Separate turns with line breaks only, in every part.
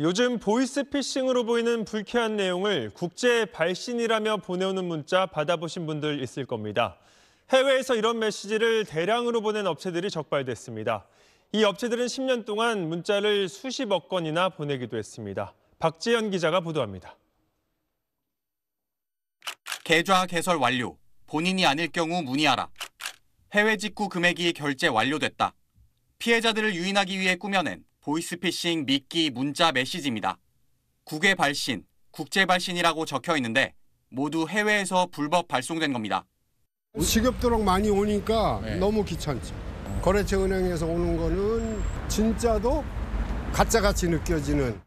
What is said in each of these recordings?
요즘 보이스피싱으로 보이는 불쾌한 내용을 국제 발신이라며 보내오는 문자 받아보신 분들 있을 겁니다. 해외에서 이런 메시지를 대량으로 보낸 업체들이 적발됐습니다. 이 업체들은 10년 동안 문자를 수십억 건이나 보내기도 했습니다. 박지현 기자가 보도합니다. 계좌 개설 완료. 본인이 아닐 경우 문의하라. 해외 직구 금액이
결제 완료됐다. 피해자들을 유인하기 위해 꾸며낸 보이스피싱 미끼 문자 메시지입니다. 국외 발신, 국제 발신이라고 적혀 있는데 모두 해외에서 불법 발송된 겁니다.
지겹도록 많이 오니까 네. 너무 귀찮죠. 거래처 은행에서 오는 거는 진짜도 가짜같이 느껴지는.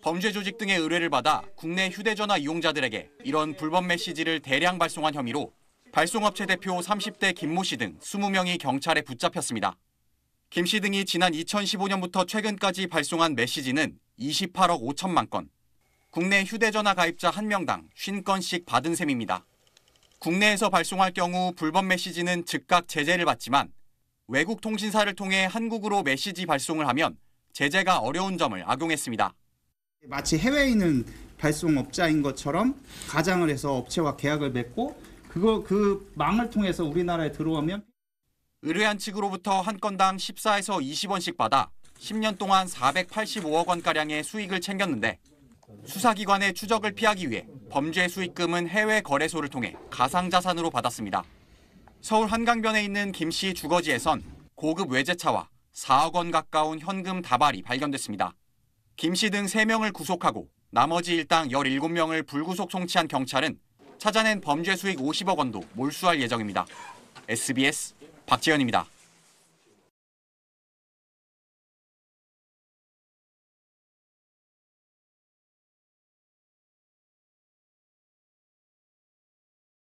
범죄 조직 등의 의뢰를 받아 국내 휴대전화 이용자들에게 이런 불법 메시지를 대량 발송한 혐의로 발송업체 대표 30대 김모 씨 등 20명이 경찰에 붙잡혔습니다. 김씨 등이 지난 2015년부터 최근까지 발송한 메시지는 28억 5천만 건, 국내 휴대전화 가입자 1명당 50건씩 받은 셈입니다. 국내에서 발송할 경우 불법 메시지는 즉각 제재를 받지만 외국 통신사를 통해 한국으로 메시지 발송을 하면 제재가 어려운 점을 악용했습니다. 마치 해외에 있는 발송업자인 것처럼 가장을 해서 업체와 계약을 맺고 그거 그 망을 통해서 우리나라에 들어오면 의뢰한 측으로부터 한 건당 14에서 20원씩 받아 10년 동안 485억 원가량의 수익을 챙겼는데 수사기관의 추적을 피하기 위해 범죄 수익금은 해외 거래소를 통해 가상자산으로 받았습니다. 서울 한강변에 있는 김씨 주거지에선 고급 외제차와 4억 원 가까운 현금 다발이 발견됐습니다. 김씨등 3명을 구속하고 나머지 일당 17명을 불구속 송치한 경찰은 찾아낸 범죄 수익 50억 원도 몰수할 예정입니다. SBS 박재현입니다.